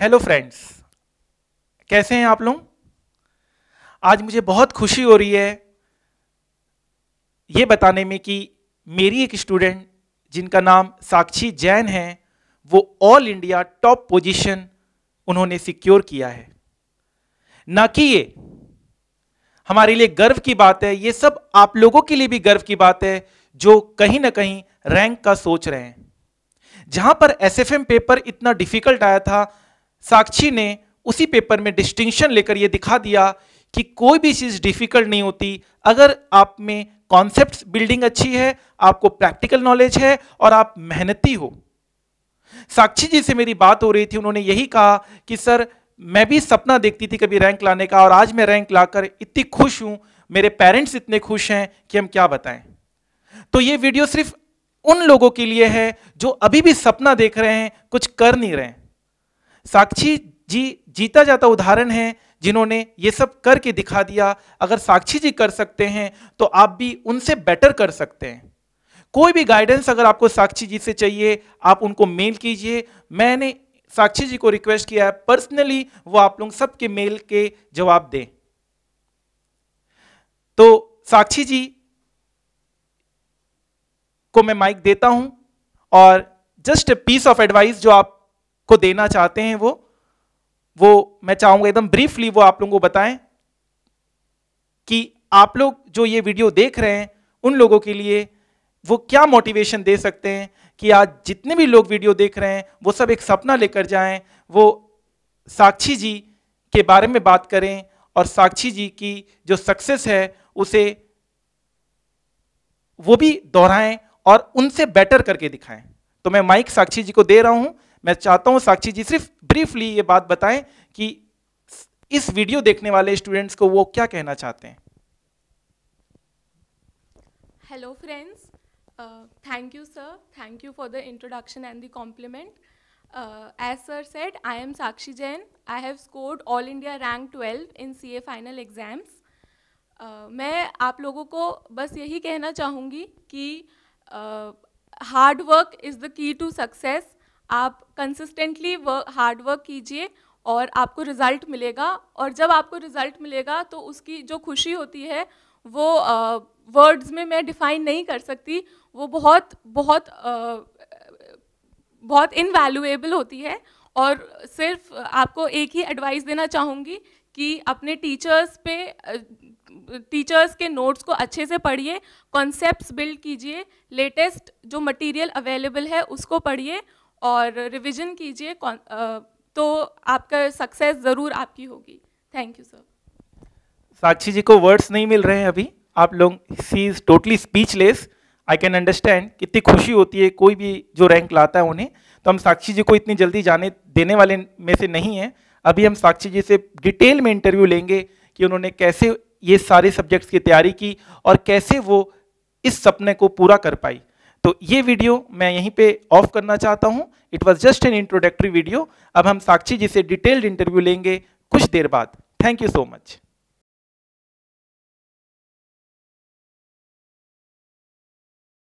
hello friends कैसे हैं आप लोग आज मुझे बहुत खुशी हो रही है ये बताने में कि मेरी एक स्टूडेंट जिनका नाम साक्षी जैन है वो ऑल इंडिया टॉप पोजीशन उन्होंने सिक्योर किया है ना कि ये हमारे लिए गर्व की बात है ये सब आप लोगों के लिए भी गर्व की बात है जो कहीं ना कहीं रैंक का सोच रहे हैं जहां पर एसएफएम पेपर इतना डिफिकल्ट आया था साक्षी ने उसी पेपर में डिस्टिंक्शन लेकर यह दिखा दिया कि कोई भी चीज़ डिफ़िकल्ट नहीं होती अगर आप में कॉन्सेप्ट बिल्डिंग अच्छी है आपको प्रैक्टिकल नॉलेज है और आप मेहनती हो साक्षी जी से मेरी बात हो रही थी उन्होंने यही कहा कि सर मैं भी सपना देखती थी कभी रैंक लाने का और आज मैं रैंक लाकर इतनी खुश हूं मेरे पेरेंट्स इतने खुश हैं कि हम क्या बताएं तो ये वीडियो सिर्फ उन लोगों के लिए है जो अभी भी सपना देख रहे हैं कुछ कर नहीं रहे हैं साक्षी जी जीता जाता उदाहरण है जिन्होंने ये सब करके दिखा दिया अगर साक्षी जी कर सकते हैं तो आप भी उनसे बेटर कर सकते हैं कोई भी गाइडेंस अगर आपको साक्षी जी से चाहिए आप उनको मेल कीजिए मैंने साक्षी जी को रिक्वेस्ट किया है पर्सनली वो आप लोग सबके मेल के जवाब दें तो साक्षी जी को मैं माइक देता हूं और जस्ट पीस ऑफ एडवाइस जो आप को देना चाहते हैं वो वो मैं चाहूंगा एकदम ब्रीफली वो आप लोगों को बताएं कि आप लोग जो ये वीडियो देख रहे हैं उन लोगों के लिए वो क्या मोटिवेशन दे सकते हैं कि आज जितने भी लोग वीडियो देख रहे हैं वो सब एक सपना लेकर जाएं वो साक्षी जी के बारे में बात करें और साक्षी जी की जो सक्सेस है उसे वो भी दोहराएं और उनसे बेटर करके दिखाएं तो मैं माइक साक्षी जी को दे रहा हूं मैं चाहता हूं साक्षी जी सिर्फ ब्रीफली ये बात बताएं कि इस वीडियो देखने वाले स्टूडेंट्स को वो क्या कहना चाहते हैं hello friends thank you sir thank you for the introduction and the compliment as sir said I am Sakshi Jain I have scored all India rank twelve in C A final exams मैं आप लोगों को बस यही कहना चाहूँगी कि hard work is the key to success आप कंसिस्टेंटली वर्क हार्ड वर्क कीजिए और आपको रिज़ल्ट मिलेगा और जब आपको रिज़ल्ट मिलेगा तो उसकी जो खुशी होती है वो वर्ड्स में मैं डिफ़ाइन नहीं कर सकती वो बहुत बहुत uh, बहुत इनवैल्यूएबल होती है और सिर्फ आपको एक ही एडवाइस देना चाहूँगी कि अपने टीचर्स पे टीचर्स के नोट्स को अच्छे से पढ़िए कॉन्सेप्ट्स बिल्ड कीजिए लेटेस्ट जो मटेरियल अवेलेबल है उसको पढ़िए और रिविजन कीजिए तो आपका सक्सेस ज़रूर आपकी होगी thank you sir Sakshi ji को वर्ड्स नहीं मिल रहे हैं अभी आप लोग she is totally speechless I can understand कितनी खुशी होती है कोई भी जो रैंक लाता है उन्हें तो हम साक्षी जी को इतनी जल्दी जाने देने वाले में से नहीं हैं अभी हम साक्षी जी से डिटेल में इंटरव्यू लेंगे कि उन्होंने कैसे ये सारे सब्जेक्ट्स की तैयारी की और कैसे वो इस सपने को पूरा कर पाई तो ये वीडियो मैं यहीं पे ऑफ करना चाहता हूँ it was just an introductory video अब हम साक्षी जी से डिटेल्ड इंटरव्यू लेंगे कुछ देर बाद थैंक यू सो मच